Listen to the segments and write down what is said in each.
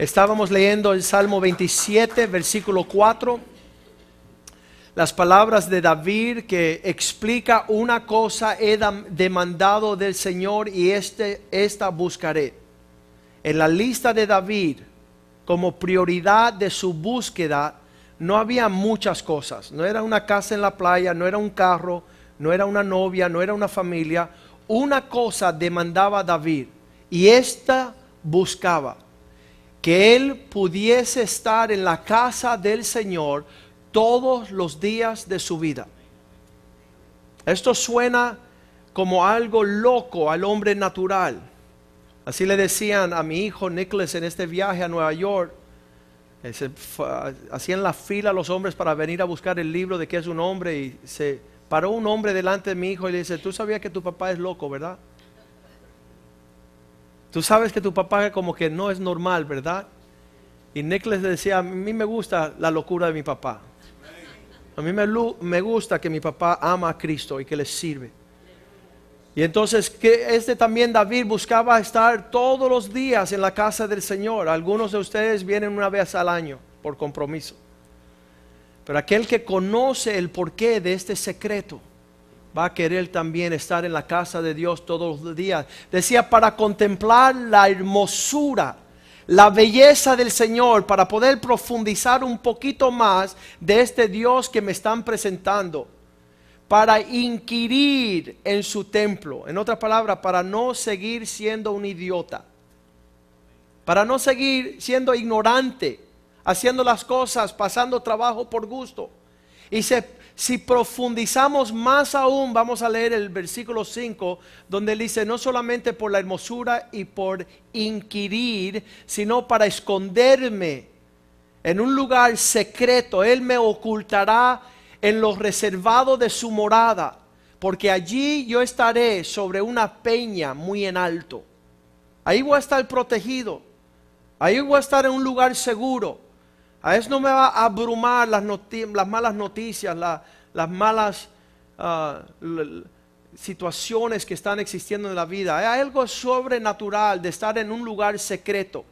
Estábamos leyendo el Salmo 27, versículo 4, las palabras de David que explica una cosa he demandado del Señor y este, esta buscaré. En la lista de David, como prioridad de su búsqueda, no había muchas cosas. No era una casa en la playa, no era un carro, no era una novia, no era una familia. Una cosa demandaba David y esta buscaba que él pudiese estar en la casa del Señor todos los días de su vida. Esto suena como algo loco al hombre natural. Así le decían a mi hijo Nicholas en este viaje a Nueva York. hacían la fila los hombres para venir a buscar el libro de qué es un hombre y se paró un hombre delante de mi hijo y le dice, tú sabías que tu papá es loco, ¿verdad? Tú sabes que tu papá como que no es normal, ¿verdad? Y les decía, a mí me gusta la locura de mi papá. A mí me, me, gusta que mi papá ama a Cristo y que le sirve. Y entonces que este también David buscaba estar todos los días en la casa del Señor. Algunos de ustedes vienen una vez al año por compromiso. Pero aquel que conoce el porqué de este secreto va a querer también estar en la casa de Dios todos los días. Decía, para contemplar la hermosura, la belleza del Señor, para poder profundizar un poquito más de este Dios que me están presentando, para inquirir en su templo. En otras palabras, para no seguir siendo un idiota, para no seguir siendo ignorante, haciendo las cosas, pasando trabajo por gusto. Y se si profundizamos más aún, vamos a leer el versículo 5, donde él dice, no solamente por la hermosura y por inquirir, sino para esconderme en un lugar secreto. Él me ocultará en los reservados de su morada, porque allí yo estaré sobre una peña muy en alto. Ahí voy a estar protegido. Ahí voy a estar en un lugar seguro. A eso no me va a abrumar las, malas noticias, las malas ah, situaciones que están existiendo en la vida. Hay algo sobrenatural de estar en un lugar secreto,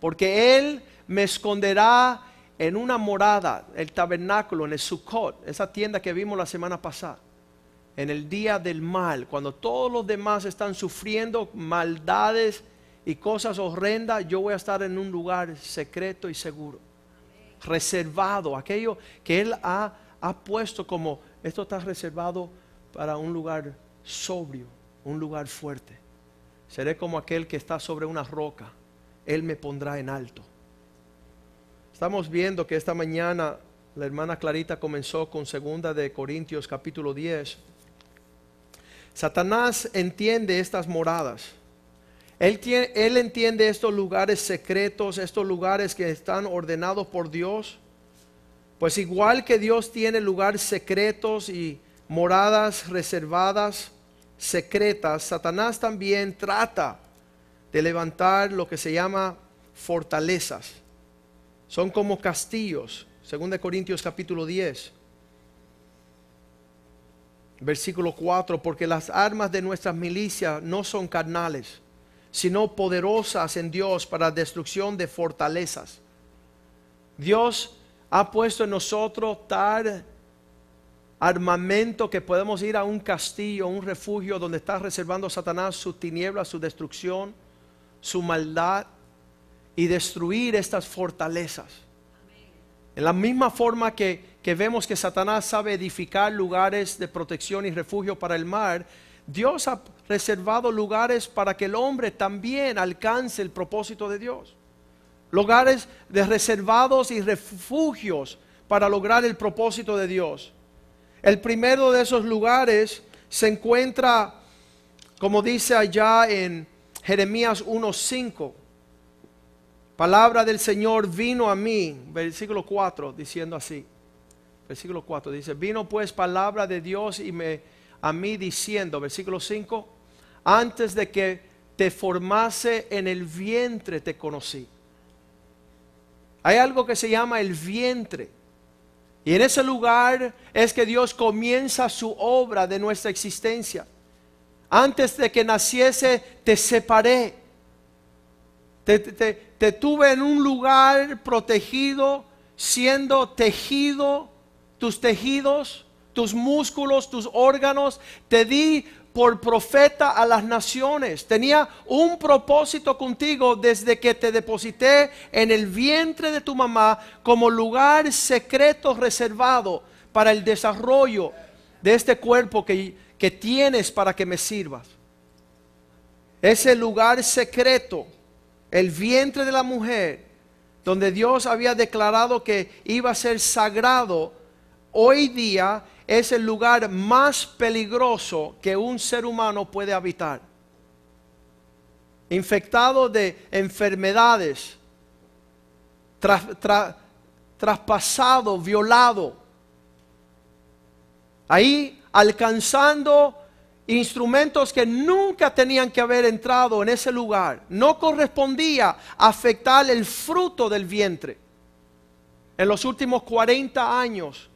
porque Él me esconderá en una morada, el tabernáculo, en el Sukkot, esa tienda que vimos la semana pasada, en el día del mal, cuando todos los demás están sufriendo maldades y cosas horrendas, yo voy a estar en un lugar secreto y seguro reservado, aquello que Él ha, puesto como esto está reservado para un lugar sobrio, un lugar fuerte. Seré como aquel que está sobre una roca, Él me pondrá en alto. Estamos viendo que esta mañana la hermana Clarita comenzó con segunda de Corintios capítulo 10. Satanás entiende estas moradas. Él, entiende estos lugares secretos, estos lugares que están ordenados por Dios. Pues igual que Dios tiene lugares secretos y moradas reservadas, secretas, Satanás también trata de levantar lo que se llama fortalezas. Son como castillos, 2 Corintios capítulo 10, versículo 4, porque las armas de nuestras milicias no son carnales sino poderosas en Dios para destrucción de fortalezas. Dios ha puesto en nosotros tal armamento que podemos ir a un castillo, un refugio donde está reservando Satanás su tiniebla, su destrucción, su maldad y destruir estas fortalezas. En la misma forma que, que vemos que Satanás sabe edificar lugares de protección y refugio para el mar, Dios ha reservado lugares para que el hombre también alcance el propósito de Dios. Lugares de reservados y refugios para lograr el propósito de Dios. El primero de esos lugares se encuentra, como dice allá en Jeremías 1.5. Palabra del Señor vino a mí, versículo 4, diciendo así. Versículo 4 dice, vino pues palabra de Dios y me a mí diciendo, versículo 5, antes de que te formase en el vientre te conocí. Hay algo que se llama el vientre. Y en ese lugar es que Dios comienza su obra de nuestra existencia. Antes de que naciese, te separé. Te, te, tuve en un lugar protegido, siendo tejido, tus tejidos tus músculos, tus órganos. Te di por profeta a las naciones. Tenía un propósito contigo desde que te deposité en el vientre de tu mamá como lugar secreto reservado para el desarrollo de este cuerpo que, tienes para que me sirvas. Ese lugar secreto, el vientre de la mujer, donde Dios había declarado que iba a ser sagrado, hoy día es el lugar más peligroso que un ser humano puede habitar. Infectado de enfermedades, traspasado, violado. Ahí alcanzando instrumentos que nunca tenían que haber entrado en ese lugar. No correspondía afectar el fruto del vientre. En los últimos 40 años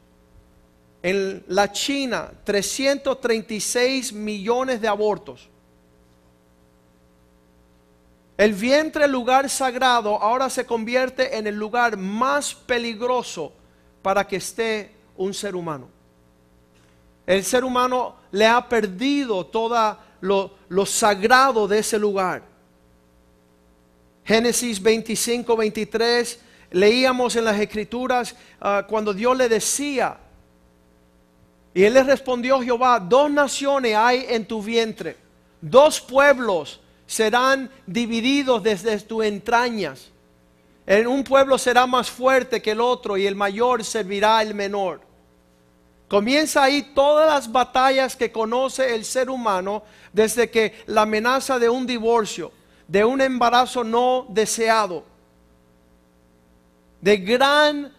en la China, 336 millones de abortos. El vientre, lugar sagrado, ahora se convierte en el lugar más peligroso para que esté un ser humano. El ser humano le ha perdido todo lo, sagrado de ese lugar. Génesis 25, 23, leíamos en las escrituras ah, cuando Dios le decía y él le respondió Jehová, dos naciones hay en tu vientre, dos pueblos serán divididos desde tus entrañas. En un pueblo será más fuerte que el otro y el mayor servirá al menor. Comienza ahí todas las batallas que conoce el ser humano desde que la amenaza de un divorcio, de un embarazo no deseado, de gran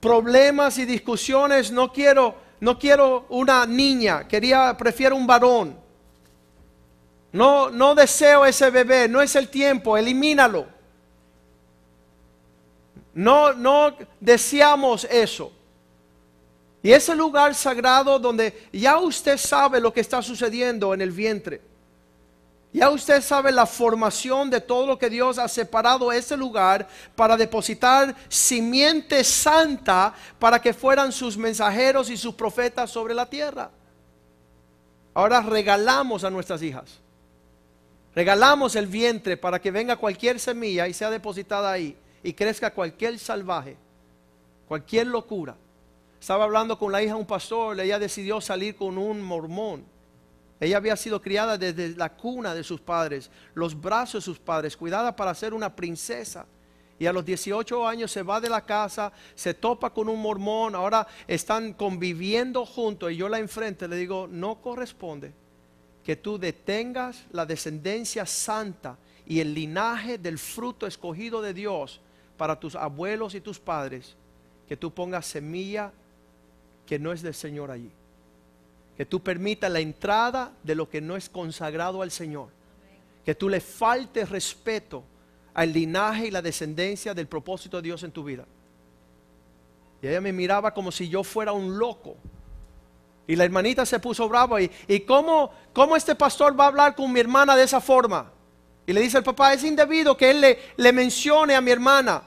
problemas y discusiones, no quiero, no quiero una niña, quería, prefiero un varón. No, no deseo ese bebé, no es el tiempo, elimínalo. No, no deseamos eso. Y ese lugar sagrado donde ya usted sabe lo que está sucediendo en el vientre. Ya usted sabe la formación de todo lo que Dios ha separado ese lugar para depositar simiente santa para que fueran sus mensajeros y sus profetas sobre la tierra. Ahora regalamos a nuestras hijas. Regalamos el vientre para que venga cualquier semilla y sea depositada ahí y crezca cualquier salvaje, cualquier locura. Estaba hablando con la hija de un pastor, ella decidió salir con un mormón ella había sido criada desde la cuna de sus padres, los brazos de sus padres, cuidada para ser una princesa. Y a los 18 años se va de la casa, se topa con un mormón, ahora están conviviendo juntos y yo la enfrente le digo, no corresponde que tú detengas la descendencia santa y el linaje del fruto escogido de Dios para tus abuelos y tus padres, que tú pongas semilla que no es del Señor allí que tú permitas la entrada de lo que no es consagrado al Señor, que tú le faltes respeto al linaje y la descendencia del propósito de Dios en tu vida. Y ella me miraba como si yo fuera un loco. Y la hermanita se puso brava. ¿Y, y cómo, este pastor va a hablar con mi hermana de esa forma? Y le dice el papá, es indebido que él le, le mencione a mi hermana.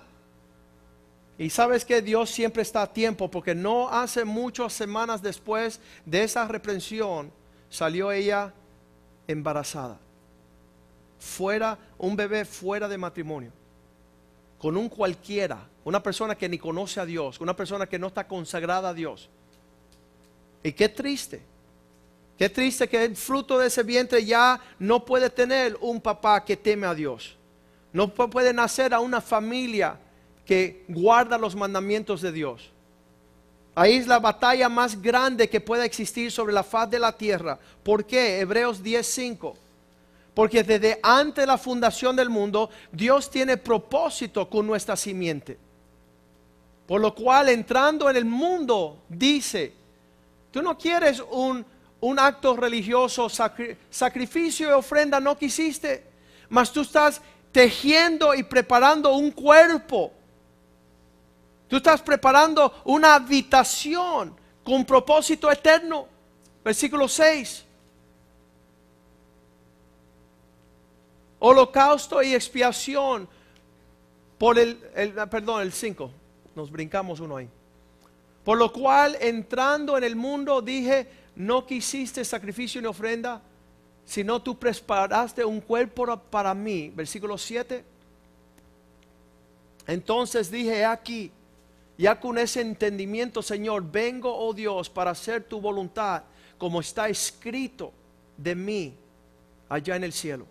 Y sabes que Dios siempre está a tiempo, porque no hace muchas semanas después de esa reprensión salió ella embarazada. Fuera, un bebé fuera de matrimonio. Con un cualquiera, una persona que ni conoce a Dios, una persona que no está consagrada a Dios. Y qué triste. Qué triste que el fruto de ese vientre ya no puede tener un papá que teme a Dios. No puede nacer a una familia que guarda los mandamientos de Dios. Ahí es la batalla más grande que pueda existir sobre la faz de la tierra. ¿Por qué? Hebreos 10:5. Porque desde antes de la fundación del mundo, Dios tiene propósito con nuestra simiente. Por lo cual, entrando en el mundo, dice, tú no quieres un, un acto religioso, sacrificio y ofrenda, no quisiste, mas tú estás tejiendo y preparando un cuerpo Tú estás preparando una habitación con propósito eterno. Versículo 6. Holocausto y expiación por el, ah, perdón, el 5. Nos brincamos uno ahí. Por lo cual, entrando en el mundo, dije, no quisiste sacrificio ni ofrenda, sino tú preparaste un cuerpo para mí. Versículo 7. Entonces dije, aquí, ya con ese entendimiento, Señor, vengo, oh Dios, para hacer tu voluntad, como está escrito de mí allá en el cielo.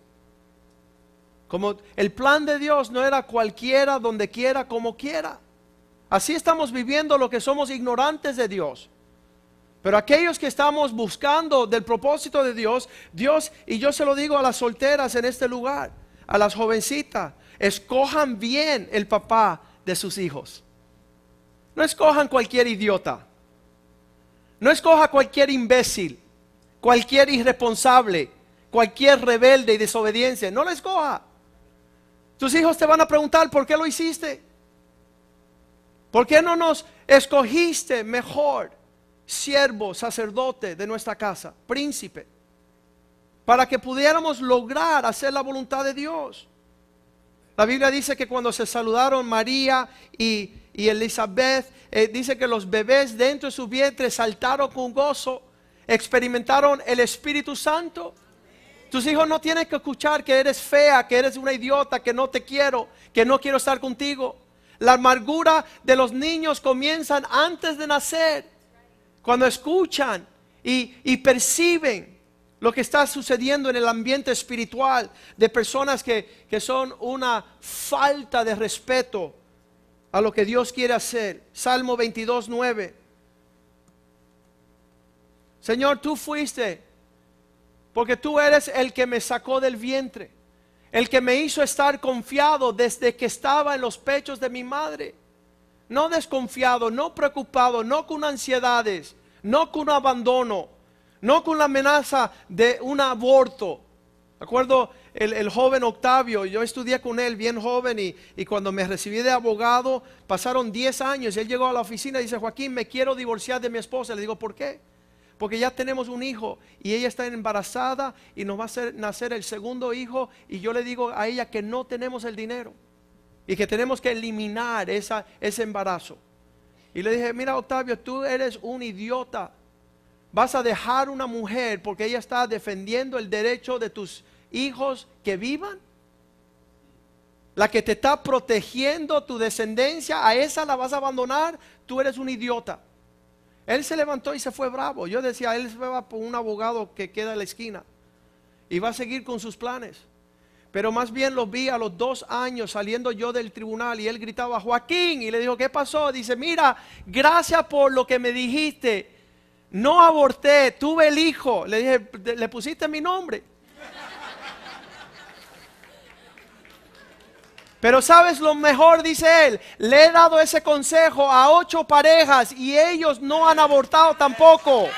Como el plan de Dios no era cualquiera, donde quiera, como quiera. Así estamos viviendo lo que somos ignorantes de Dios. Pero aquellos que estamos buscando del propósito de Dios, Dios, y yo se lo digo a las solteras en este lugar, a las jovencitas, escojan bien el papá de sus hijos. No escojan cualquier idiota. No escoja cualquier imbécil, cualquier irresponsable, cualquier rebelde y desobediencia. No lo escoja. Tus hijos te van a preguntar por qué lo hiciste. ¿Por qué no nos escogiste mejor siervo, sacerdote de nuestra casa, príncipe? Para que pudiéramos lograr hacer la voluntad de Dios. La Biblia dice que cuando se saludaron María y y Elizabeth eh, dice que los bebés dentro de su vientre saltaron con gozo, experimentaron el Espíritu Santo. Tus hijos no tienen que escuchar que eres fea, que eres una idiota, que no te quiero, que no quiero estar contigo. La amargura de los niños comienzan antes de nacer, cuando escuchan y, perciben lo que está sucediendo en el ambiente espiritual de personas que son una falta de respeto a lo que Dios quiere hacer. Salmo 22, 9. Señor, tú fuiste, porque tú eres el que me sacó del vientre, el que me hizo estar confiado desde que estaba en los pechos de mi madre. No desconfiado, no preocupado, no con ansiedades, no con abandono, no con la amenaza de un aborto. ¿De acuerdo? el, joven Octavio, yo estudié con él bien joven y, cuando me recibí de abogado pasaron 10 años él llegó a la oficina y dice, Joaquín, me quiero divorciar de mi esposa. Le digo, ¿por qué? Porque ya tenemos un hijo y ella está embarazada y nos va a hacer, nacer el segundo hijo y yo le digo a ella que no tenemos el dinero y que tenemos que eliminar esa, ese embarazo. Y le dije, mira Octavio, tú eres un idiota. Vas a dejar una mujer porque ella está defendiendo el derecho de tus hijos que vivan. La que te está protegiendo tu descendencia, a esa la vas a abandonar. Tú eres un idiota. Él se levantó y se fue bravo. Yo decía, él se va por un abogado que queda en la esquina y va a seguir con sus planes. Pero más bien lo vi a los dos años saliendo yo del tribunal y él gritaba, Joaquín, y le dijo, ¿qué pasó? Dice, mira, gracias por lo que me dijiste. No aborté, tuve el hijo. Le dije, le pusiste mi nombre. Pero sabes lo mejor, dice él, le he dado ese consejo a ocho parejas y ellos no han abortado tampoco.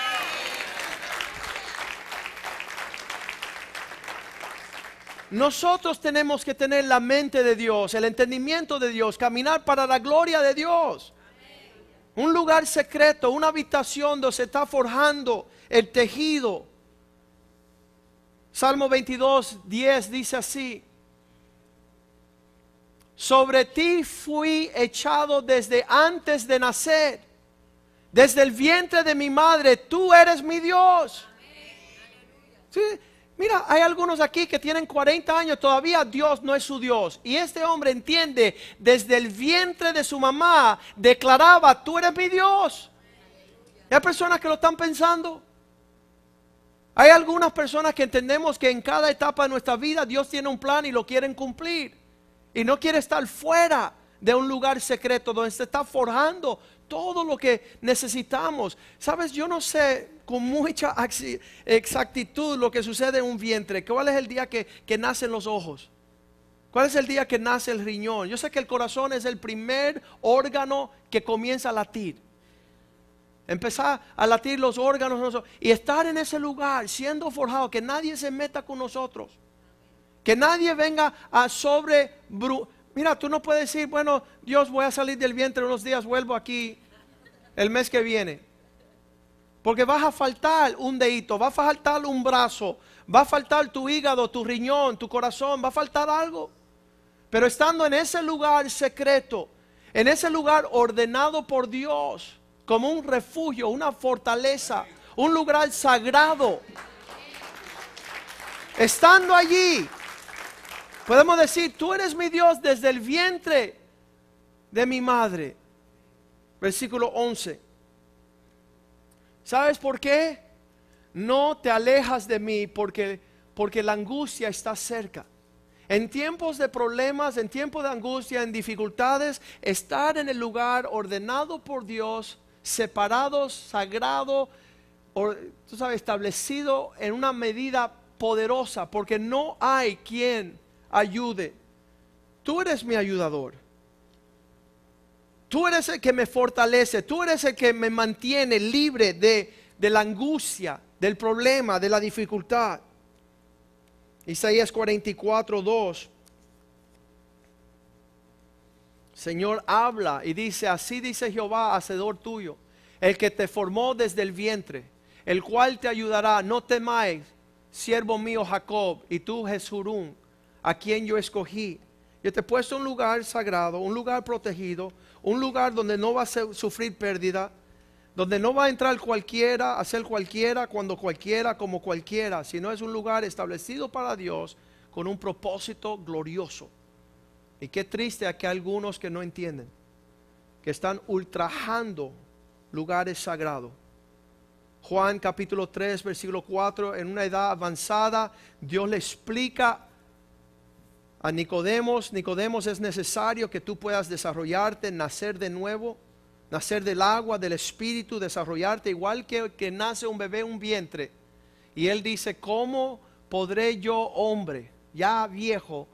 Nosotros tenemos que tener la mente de Dios, el entendimiento de Dios, caminar para la gloria de Dios. Un lugar secreto, una habitación donde se está forjando el tejido. Salmo 22, 10 dice así sobre ti fui echado desde antes de nacer. Desde el vientre de mi madre, tú eres mi Dios. Mira, hay algunos aquí que tienen 40 años, todavía Dios no es su Dios. Y este hombre entiende, desde el vientre de su mamá declaraba, tú eres mi Dios. Hay personas que lo están pensando. Hay algunas personas que entendemos que en cada etapa de nuestra vida Dios tiene un plan y lo quieren cumplir. Y no quiere estar fuera de un lugar secreto donde se está forjando todo lo que necesitamos. Sabes, yo no sé con mucha exactitud lo que sucede en un vientre. ¿Cuál es el día que, que nacen los ojos? ¿Cuál es el día que nace el riñón? Yo sé que el corazón es el primer órgano que comienza a latir. Empezar a latir los órganos y estar en ese lugar siendo forjado, que nadie se meta con nosotros. Que nadie venga a sobre... Mira, tú no puedes decir, bueno, Dios, voy a salir del vientre unos días, vuelvo aquí el mes que viene. Porque vas a faltar un dedito, va a faltar un brazo, va a faltar tu hígado, tu riñón, tu corazón, va a faltar algo. Pero estando en ese lugar secreto, en ese lugar ordenado por Dios, como un refugio, una fortaleza, un lugar sagrado, estando allí, Podemos decir, tú eres mi Dios desde el vientre de mi madre. Versículo 11. ¿Sabes por qué? No te alejas de mí porque, porque la angustia está cerca. En tiempos de problemas, en tiempos de angustia, en dificultades, estar en el lugar ordenado por Dios, separado, sagrado, tú sabes, establecido en una medida poderosa, porque no hay quien ayude. Tú eres mi ayudador. Tú eres el que me fortalece, tú eres el que me mantiene libre de, la angustia, del problema, de la dificultad. Isaías 44, 2. Señor habla y dice, así dice Jehová, hacedor tuyo, el que te formó desde el vientre, el cual te ayudará, no temáis, siervo mío Jacob, y tú Jesurún, a quien yo escogí. Yo te he puesto un lugar sagrado, un lugar protegido, un lugar donde no va a sufrir pérdida, donde no va a entrar cualquiera, hacer cualquiera, cuando cualquiera, como cualquiera, Si no es un lugar establecido para Dios con un propósito glorioso. Y qué triste a que algunos que no entienden, que están ultrajando lugares sagrados. Juan capítulo 3, versículo 4, en una edad avanzada, Dios le explica a Nicodemos, Nicodemos es necesario que tú puedas desarrollarte, nacer de nuevo, nacer del agua, del espíritu, desarrollarte igual que que nace un bebé un vientre. Y él dice, "¿Cómo podré yo, hombre, ya viejo,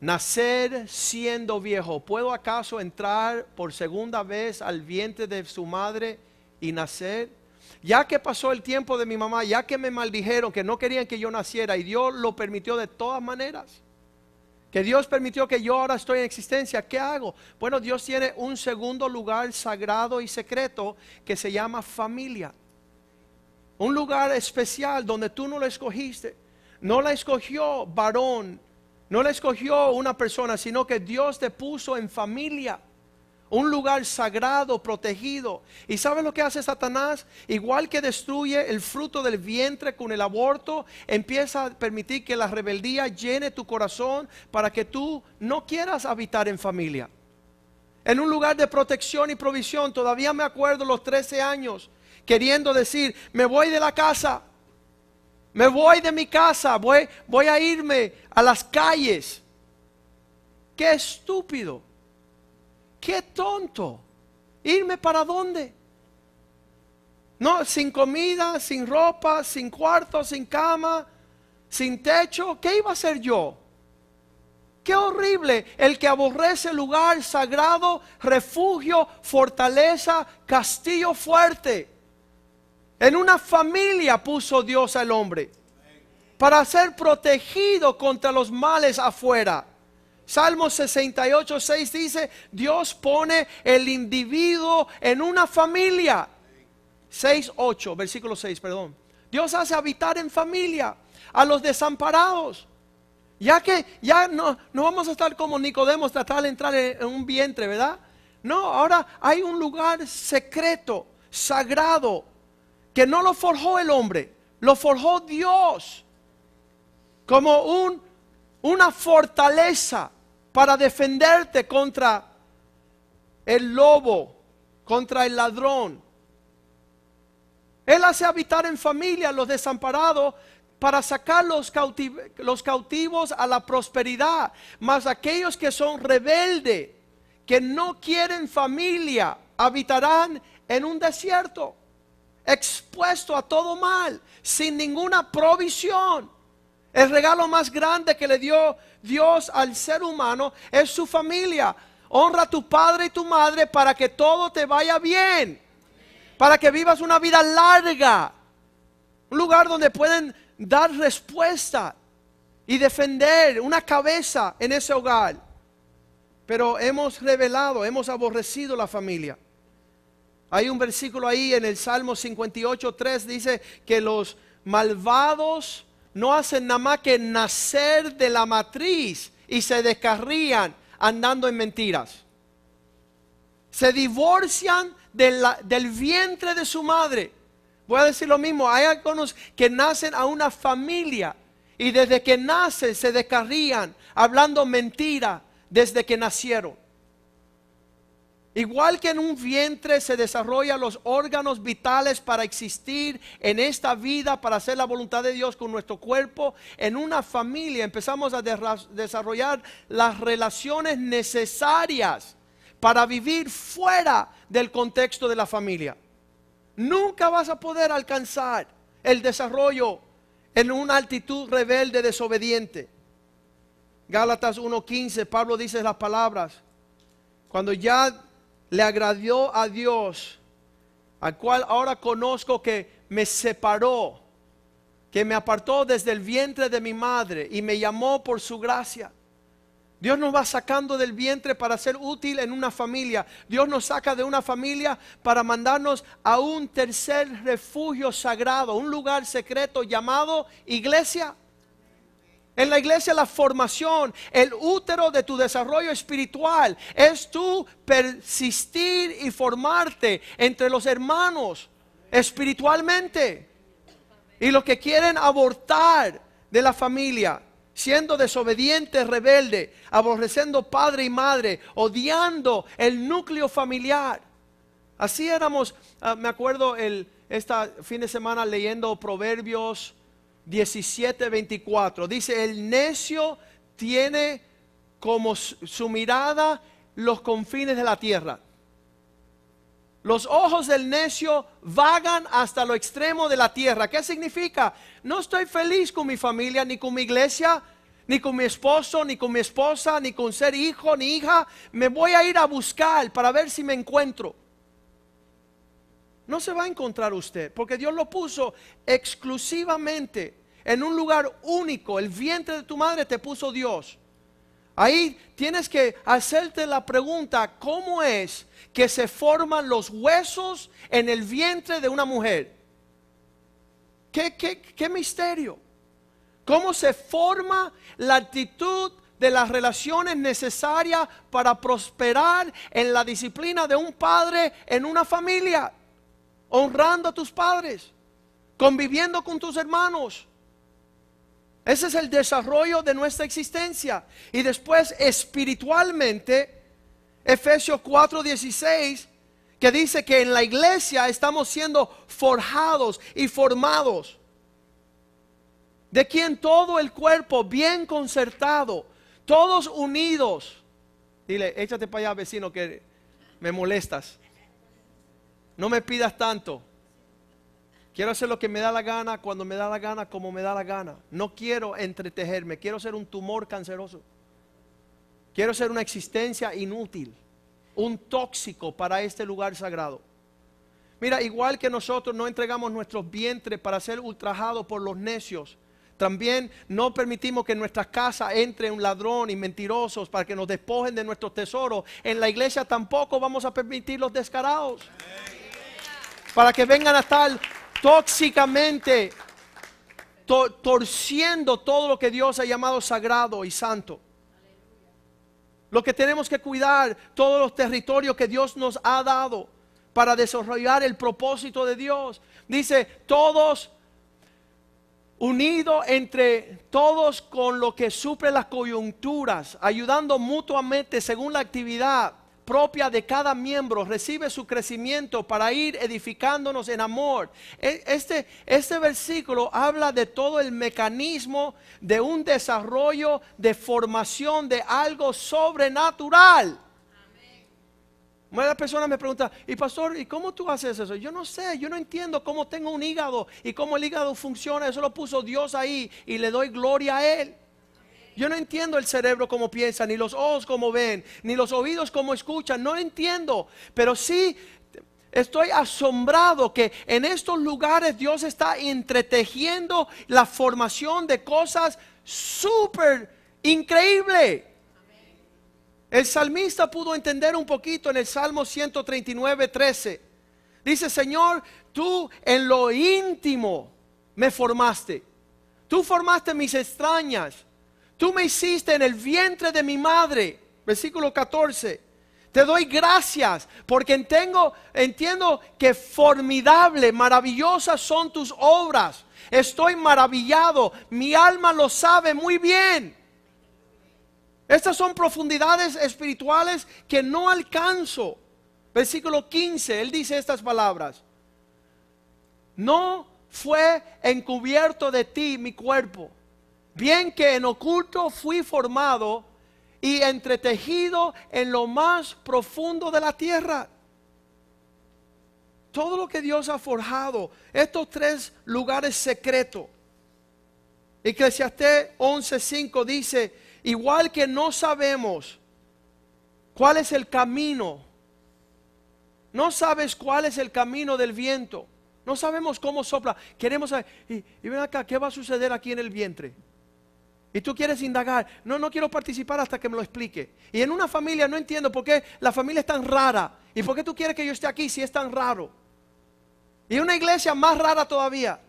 nacer siendo viejo? ¿Puedo acaso entrar por segunda vez al vientre de su madre y nacer?" Ya que pasó el tiempo de mi mamá, ya que me maldijeron, que no querían que yo naciera y Dios lo permitió de todas maneras, que Dios permitió que yo ahora estoy en existencia, ¿qué hago? Bueno, Dios tiene un segundo lugar sagrado y secreto que se llama familia. Un lugar especial donde tú no lo escogiste. No la escogió varón, no la escogió una persona, sino que Dios te puso en familia un lugar sagrado, protegido. ¿Y sabes lo que hace Satanás? Igual que destruye el fruto del vientre con el aborto, empieza a permitir que la rebeldía llene tu corazón para que tú no quieras habitar en familia. En un lugar de protección y provisión, todavía me acuerdo los 13 años queriendo decir, me voy de la casa, me voy de mi casa, voy, voy a irme a las calles. Qué estúpido qué tonto. ¿Irme para dónde? No, sin comida, sin ropa, sin cuarto, sin cama, sin techo. ¿Qué iba a hacer yo? Qué horrible el que aborrece lugar sagrado, refugio, fortaleza, castillo fuerte. En una familia puso Dios al hombre para ser protegido contra los males afuera. Salmo 68, 6 dice, Dios pone el individuo en una familia. 6, 8, versículo 6, perdón. Dios hace habitar en familia a los desamparados. Ya que ya no, no vamos a estar como Nicodemos tratar de entrar en, en un vientre, ¿verdad? No, ahora hay un lugar secreto, sagrado, que no lo forjó el hombre, lo forjó Dios como un, una fortaleza para defenderte contra el lobo, contra el ladrón. Él hace habitar en familia a los desamparados para sacar los, los cautivos a la prosperidad, mas aquellos que son rebeldes, que no quieren familia, habitarán en un desierto, expuesto a todo mal, sin ninguna provisión. El regalo más grande que le dio Dios al ser humano es su familia. Honra a tu padre y tu madre para que todo te vaya bien. Para que vivas una vida larga. Un lugar donde pueden dar respuesta y defender una cabeza en ese hogar. Pero hemos revelado, hemos aborrecido la familia. Hay un versículo ahí en el Salmo 58, 3, dice que los malvados no hacen nada más que nacer de la matriz y se descarrían andando en mentiras. Se divorcian del vientre de su madre. Voy a decir lo mismo, hay algunos que nacen a una familia y desde que nacen se descarrían hablando mentira desde que nacieron. Igual que en un vientre se desarrollan los órganos vitales para existir en esta vida, para hacer la voluntad de Dios con nuestro cuerpo, en una familia empezamos a desarrollar las relaciones necesarias para vivir fuera del contexto de la familia. Nunca vas a poder alcanzar el desarrollo en una actitud rebelde, desobediente. Gálatas 1.15, Pablo dice las palabras, cuando ya le agradó a Dios, al cual ahora conozco que me separó, que me apartó desde el vientre de mi madre y me llamó por su gracia. Dios nos va sacando del vientre para ser útil en una familia. Dios nos saca de una familia para mandarnos a un tercer refugio sagrado, un lugar secreto llamado iglesia. En la iglesia la formación, el útero de tu desarrollo espiritual es tú persistir y formarte entre los hermanos espiritualmente. Y los que quieren abortar de la familia, siendo desobedientes, rebelde, aborreciendo padre y madre, odiando el núcleo familiar. Así éramos, ah, me acuerdo el, esta fin de semana leyendo Proverbios 17:24. Dice, el necio tiene como su mirada los confines de la tierra. Los ojos del necio vagan hasta lo extremo de la tierra. ¿Qué significa? No estoy feliz con mi familia, ni con mi iglesia, ni con mi esposo, ni con mi esposa, ni con ser hijo, ni hija. Me voy a ir a buscar para ver si me encuentro. No se va a encontrar usted, porque Dios lo puso exclusivamente en un lugar único, el vientre de tu madre te puso Dios. Ahí tienes que hacerte la pregunta, ¿cómo es que se forman los huesos en el vientre de una mujer? ¿Qué, qué, qué misterio? ¿Cómo se forma la actitud de las relaciones necesarias para prosperar en la disciplina de un padre en una familia? Honrando a tus padres, conviviendo con tus hermanos, ese es el desarrollo de nuestra existencia. Y después espiritualmente, Efesios 4:16, que dice que en la iglesia estamos siendo forjados y formados. De quien todo el cuerpo bien concertado, todos unidos. Dile, échate para allá, vecino, que me molestas. No me pidas tanto. Quiero hacer lo que me da la gana, cuando me da la gana, como me da la gana. No quiero entretejerme, quiero ser un tumor canceroso. Quiero ser una existencia inútil, un tóxico para este lugar sagrado. Mira, igual que nosotros no entregamos nuestros vientres para ser ultrajados por los necios, también no permitimos que en nuestras casas entre un ladrón y mentirosos para que nos despojen de nuestros tesoros. En la iglesia tampoco vamos a permitir los descarados. Para que vengan a estar tóxicamente, torciendo todo lo que Dios ha llamado sagrado y santo. Lo que tenemos que cuidar, todos los territorios que Dios nos ha dado para desarrollar el propósito de Dios. Dice, todos unidos entre todos con lo que suple las coyunturas, ayudando mutuamente según la actividad propia de cada miembro recibe su crecimiento para ir edificándonos en amor. E, este, este versículo habla de todo el mecanismo de un desarrollo de formación de algo sobrenatural. Muchas personas me preguntan, y pastor, ¿y cómo tú haces eso? Yo no sé, yo no entiendo cómo tengo un hígado y cómo el hígado funciona. Eso lo puso Dios ahí y le doy gloria a Él. Yo no entiendo el cerebro como piensa, ni los ojos como ven, ni los oídos como escuchan, no entiendo, pero sí Estoy asombrado que en estos lugares Dios está entretejiendo la formación de cosas súper increíble. El salmista pudo entender un poquito en el Salmo 139, 13. Dice, Señor, tú en lo íntimo me formaste. Tú formaste mis extrañas Tú me hiciste en el vientre de mi madre. Versículo 14. Te doy gracias porque entiendo, que formidable, maravillosas son tus obras. Estoy maravillado. Mi alma lo sabe muy bien. Estas son profundidades espirituales que no alcanzo. Versículo 15, él dice estas palabras. No fue encubierto de ti mi cuerpo Bien que en oculto fui formado y entretejido en lo más profundo de la tierra. Todo lo que Dios ha forjado, estos tres lugares secretos. Eclesiastés 11:5 dice, igual que no sabemos cuál es el camino, no sabes cuál es el camino del viento, no sabemos cómo sopla, queremos saber, y, y ven acá, ¿qué va a suceder aquí en el vientre? Y tú quieres indagar. No, no quiero participar hasta que me lo explique. Y en una familia no entiendo por qué la familia es tan rara. ¿Y por qué tú quieres que yo esté aquí si es tan raro? Y una iglesia más rara todavía.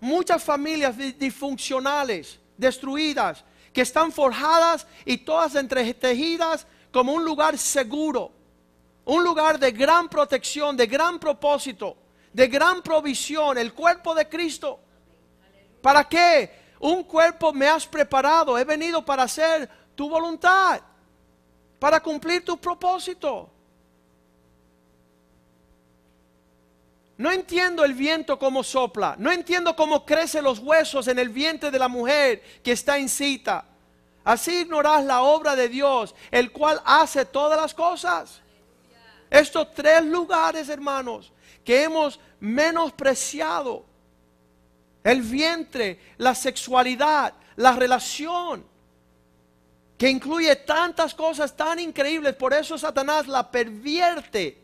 Muchas familias disfuncionales, destruidas, que están forjadas y todas entretejidas como un lugar seguro. Un lugar de gran protección, de gran propósito, de gran provisión, el cuerpo de Cristo. ¿Para qué? Un cuerpo me has preparado. He venido para hacer tu voluntad, para cumplir tu propósito. No entiendo el viento como sopla. No entiendo cómo crecen los huesos en el vientre de la mujer que está incita. Así ignorás la obra de Dios, el cual hace todas las cosas. Estos tres lugares, hermanos, que hemos menospreciado el vientre, la sexualidad, la relación, que incluye tantas cosas tan increíbles. Por eso Satanás la pervierte.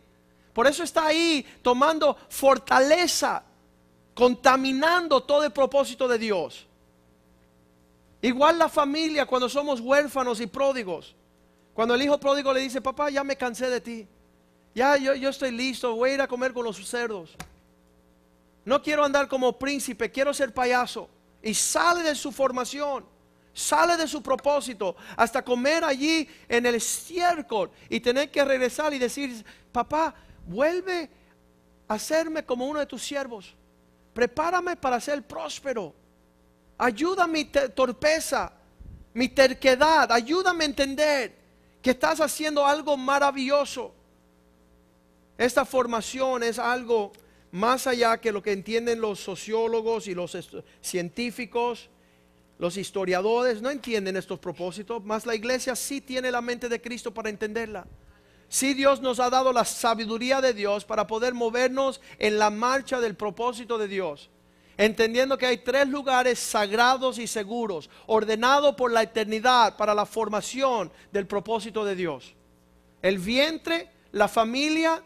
Por eso está ahí tomando fortaleza, contaminando todo el propósito de Dios. Igual la familia cuando somos huérfanos y pródigos. Cuando el hijo pródigo le dice, papá, ya me cansé de ti. Ya yo, yo estoy listo, voy a ir a comer con los cerdos. No quiero andar como príncipe, quiero ser payaso. Y sale de su formación, sale de su propósito, hasta comer allí en el estiércol y tener que regresar y decir, papá, vuelve a hacerme como uno de tus siervos. Prepárame para ser próspero. Ayuda mi torpeza, mi terquedad. Ayúdame a entender que estás haciendo algo maravilloso. Esta formación es algo más allá que lo que entienden los sociólogos y los científicos, los historiadores, no entienden estos propósitos, más la iglesia sí tiene la mente de Cristo para entenderla. Sí Dios nos ha dado la sabiduría de Dios para poder movernos en la marcha del propósito de Dios. Entendiendo que hay tres lugares sagrados y seguros, ordenados por la eternidad para la formación del propósito de Dios. El vientre, la familia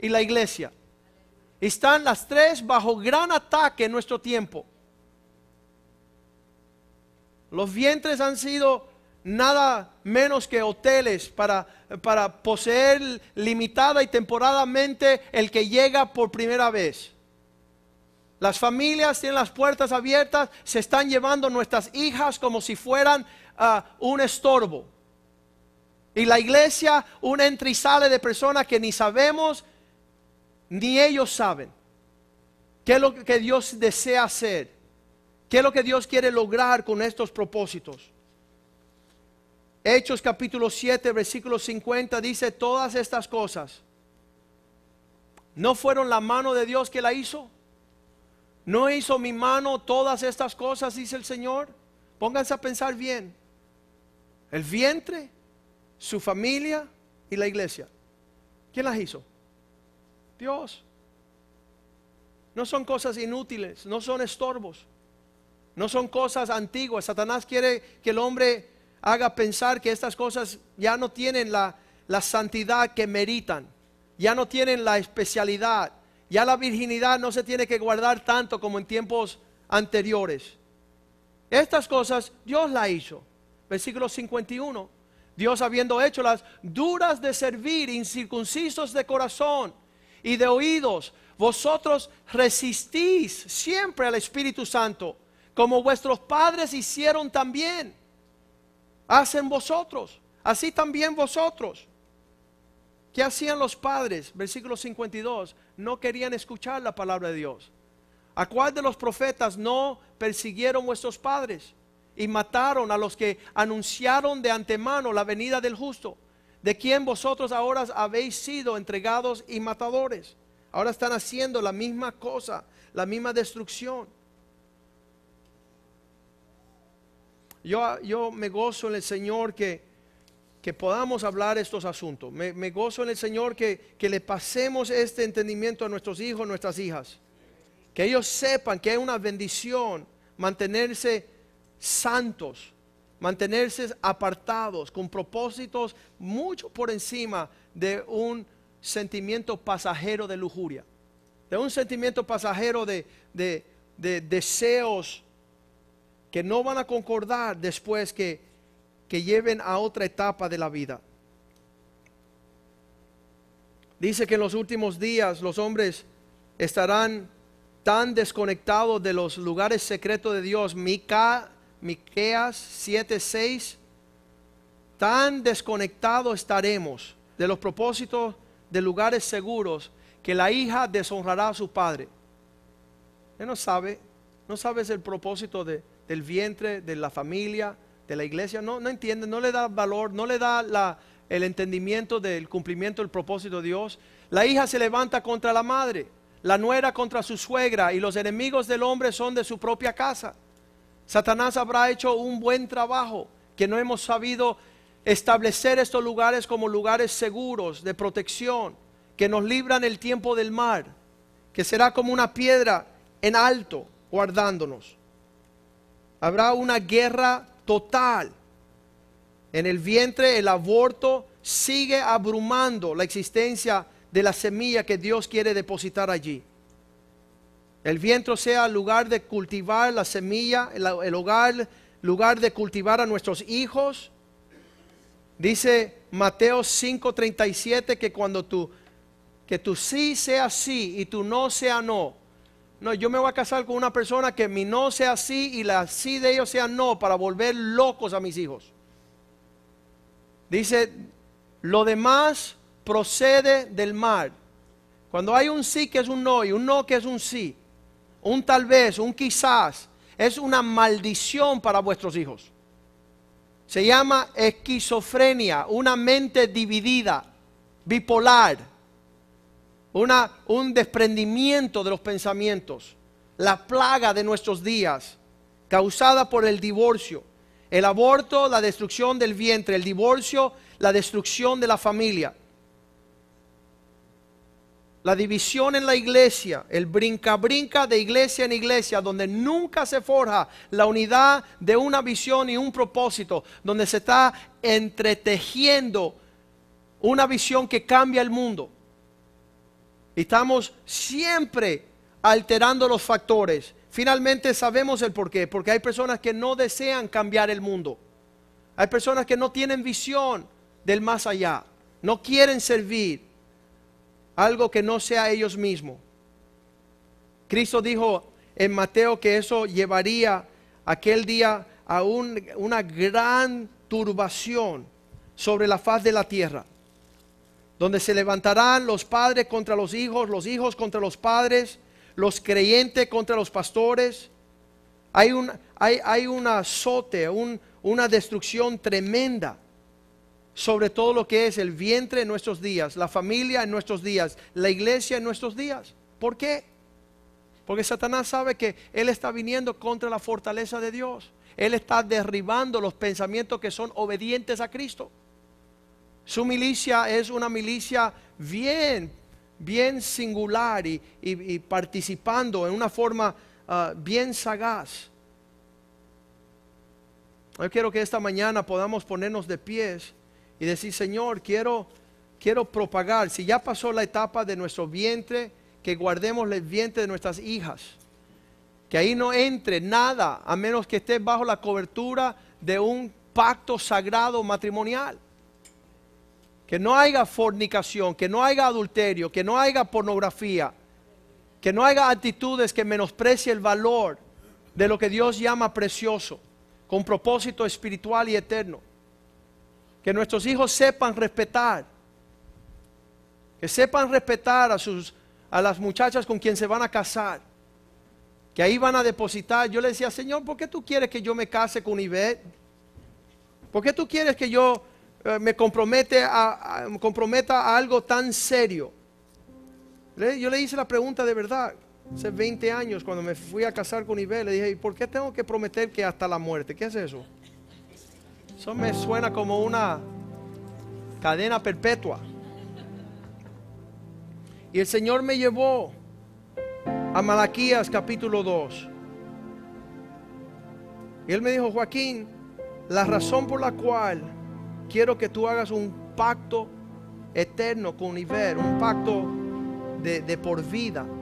y la iglesia. Están las tres bajo gran ataque en nuestro tiempo. Los vientres han sido nada menos que hoteles para, para poseer limitada y temporadamente el que llega por primera vez. Las familias tienen las puertas abiertas, se están llevando nuestras hijas como si fueran ah, un estorbo. Y la iglesia, un entra y sale de personas que ni sabemos ni ellos saben qué es lo que Dios desea hacer, qué es lo que Dios quiere lograr con estos propósitos. Hechos capítulo 7, versículo 50 dice, todas estas cosas, ¿no fueron la mano de Dios que la hizo? ¿No hizo mi mano todas estas cosas? Dice el Señor. Pónganse a pensar bien. El vientre, su familia y la iglesia. ¿Quién las hizo? Dios. No son cosas inútiles, no son estorbos, no son cosas antiguas. Satanás quiere que el hombre haga pensar que estas cosas ya no tienen la, santidad que meritan, ya no tienen la especialidad, ya la virginidad no se tiene que guardar tanto como en tiempos anteriores. Estas cosas Dios la hizo. Versículo 51. Dios habiendo hecho las duras de servir, incircuncisos de corazón y de oídos. Vosotros resistís siempre al Espíritu Santo, como vuestros padres hicieron también. Hacen vosotros, así también vosotros. ¿Qué hacían los padres? Versículo 52. No querían escuchar la palabra de Dios. ¿A cuál de los profetas no persiguieron vuestros padres? Y mataron a los que anunciaron de antemano la venida del justo de quien vosotros ahora habéis sido entregados y matadores. Ahora están haciendo la misma cosa, la misma destrucción. Yo, yo me gozo en el Señor que, que podamos hablar estos asuntos. Me, gozo en el Señor que, que le pasemos este entendimiento a nuestros hijos, nuestras hijas. Que ellos sepan que es una bendición mantenerse santos, mantenerse apartados con propósitos mucho por encima de un sentimiento pasajero de lujuria, de un sentimiento pasajero de, deseos que no van a concordar después que, que lleven a otra etapa de la vida. Dice que en los últimos días los hombres estarán tan desconectados de los lugares secretos de Dios. Mica Miqueas 7:6, tan desconectados estaremos de los propósitos de lugares seguros que la hija deshonrará a su padre. Él no sabe, no sabe el propósito del vientre, de la familia, de la iglesia, no, no entiende, no le da valor, no le da el entendimiento del cumplimiento del propósito de Dios. La hija se levanta contra la madre, la nuera contra su suegra y los enemigos del hombre son de su propia casa. Satanás habrá hecho un buen trabajo que no hemos sabido establecer estos lugares como lugares seguros de protección, que nos libran el tiempo del mar, que será como una piedra en alto guardándonos. Habrá una guerra total. En el vientre el aborto sigue abrumando la existencia de la semilla que Dios quiere depositar allí. El vientre sea lugar de cultivar la semilla, el, hogar, lugar de cultivar a nuestros hijos. Dice Mateo 5:37 que cuando tú que tu sí sea sí y tu no sea no. No, yo me voy a casar con una persona que mi no sea sí y la sí de ellos sea no para volver locos a mis hijos. Dice, lo demás procede del mal. Cuando hay un sí que es un no y un no que es un sí, un tal vez, un quizás, es una maldición para vuestros hijos. Se llama esquizofrenia, una mente dividida, bipolar, una, un desprendimiento de los pensamientos, la plaga de nuestros días, causada por el divorcio, el aborto, la destrucción del vientre, el divorcio, la destrucción de la familia. La división en la iglesia, el brinca-brinca de iglesia en iglesia, donde nunca se forja la unidad de una visión y un propósito, donde se está entretejiendo una visión que cambia el mundo. Estamos siempre alterando los factores. Finalmente sabemos el por qué, porque hay personas que no desean cambiar el mundo. Hay personas que no tienen visión del más allá, no quieren servir, algo que no sea ellos mismos. Cristo dijo en Mateo que eso llevaría aquel día a una gran turbación sobre la faz de la tierra, donde se levantarán los padres contra los hijos, los hijos contra los padres, los creyentes contra los pastores. Hay un, hay, hay azote, una destrucción tremenda sobre todo lo que es el vientre en nuestros días, la familia en nuestros días, la iglesia en nuestros días. ¿Por qué? Porque Satanás sabe que Él está viniendo contra la fortaleza de Dios. Él está derribando los pensamientos que son obedientes a Cristo. Su milicia es una milicia bien, bien singular y, participando en una forma ah, bien sagaz. Yo quiero que esta mañana podamos ponernos de pies y decir, Señor, quiero, quiero propagar. Si ya pasó la etapa de nuestro vientre, que guardemos el vientre de nuestras hijas. Que ahí no entre nada, a menos que esté bajo la cobertura de un pacto sagrado matrimonial. Que no haya fornicación, que no haya adulterio, que no haya pornografía, que no haya actitudes que menosprecie el valor de lo que Dios llama precioso, con propósito espiritual y eterno que nuestros hijos sepan respetar, que sepan respetar a, sus, a las muchachas con quien se van a casar, que ahí van a depositar. Yo le decía, Señor, ¿por qué tú quieres que yo me case con Ivette? ¿Por qué tú quieres que yo eh, me compromete a, comprometa a algo tan serio? yo le hice la pregunta de verdad. Hace 20 años, cuando me fui a casar con Ivette, le dije, ¿y por qué tengo que prometer que hasta la muerte? ¿Qué es eso? Eso me suena como una cadena perpetua. Y el Señor me llevó a Malaquías capítulo 2. Y él me dijo, Joaquín, la razón por la cual quiero que tú hagas un pacto eterno con Iber, un pacto de, de por vida,